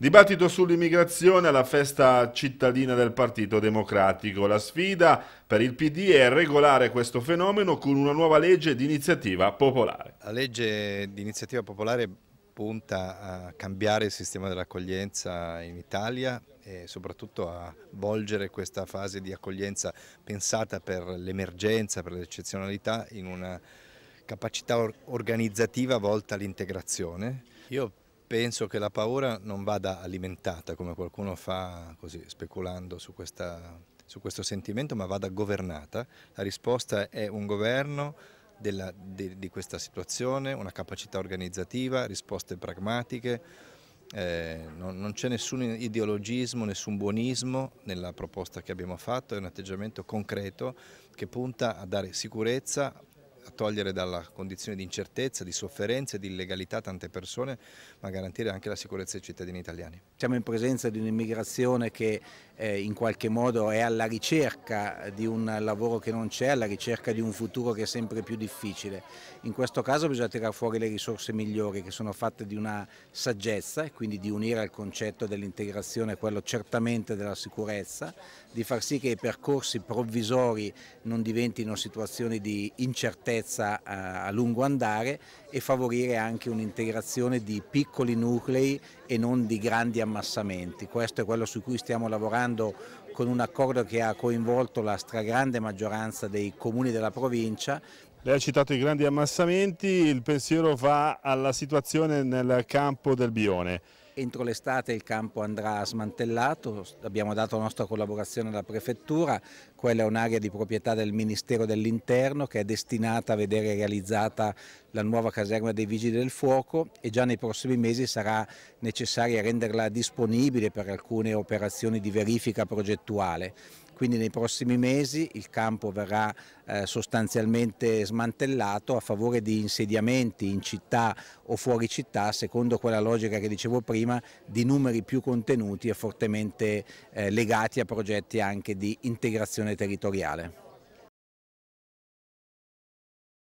Dibattito sull'immigrazione alla festa cittadina del Partito Democratico. La sfida per il PD è regolare questo fenomeno con una nuova legge di iniziativa popolare. La legge di iniziativa popolare punta a cambiare il sistema dell'accoglienza in Italia e soprattutto a volgere questa fase di accoglienza pensata per l'emergenza, per l'eccezionalità in una capacità organizzativa volta all'integrazione. Io penso che la paura non vada alimentata come qualcuno fa così speculando su, questa, su questo sentimento, ma vada governata. La risposta è un governo della, di, di, questa situazione, una capacità organizzativa, risposte pragmatiche. Eh, non, non c'è nessun ideologismo, nessun buonismo nella proposta che abbiamo fatto, è un atteggiamento concreto che punta a dare sicurezza, a togliere dalla condizione di incertezza, di sofferenza e di illegalità tante persone, ma garantire anche la sicurezza ai cittadini italiani. Siamo in presenza di un'immigrazione che eh, in qualche modo è alla ricerca di un lavoro che non c'è, alla ricerca di un futuro che è sempre più difficile. In questo caso bisogna tirare fuori le risorse migliori che sono fatte di una saggezza e quindi di unire al concetto dell'integrazione quello certamente della sicurezza, di far sì che i percorsi provvisori non diventino situazioni di incertezza sicurezza a, eh, a lungo andare e favorire anche un'integrazione di piccoli nuclei e non di grandi ammassamenti. Questo è quello su cui stiamo lavorando con un accordo che ha coinvolto la stragrande maggioranza dei comuni della provincia lei ha citato i grandi ammassamenti, il pensiero va alla situazione nel campo del Bione. Entro l'estate il campo andrà smantellato, abbiamo dato la nostra collaborazione alla Prefettura, quella è un'area di proprietà del Ministero dell'Interno che è destinata a vedere realizzata la nuova caserma dei Vigili del Fuoco e già nei prossimi mesi sarà necessaria renderla disponibile per alcune operazioni di verifica progettuale quindi nei prossimi mesi il campo verrà eh, sostanzialmente smantellato a favore di insediamenti in città o fuori città secondo quella logica che dicevo prima prima di numeri più contenuti e fortemente eh, legati a progetti anche di integrazione territoriale.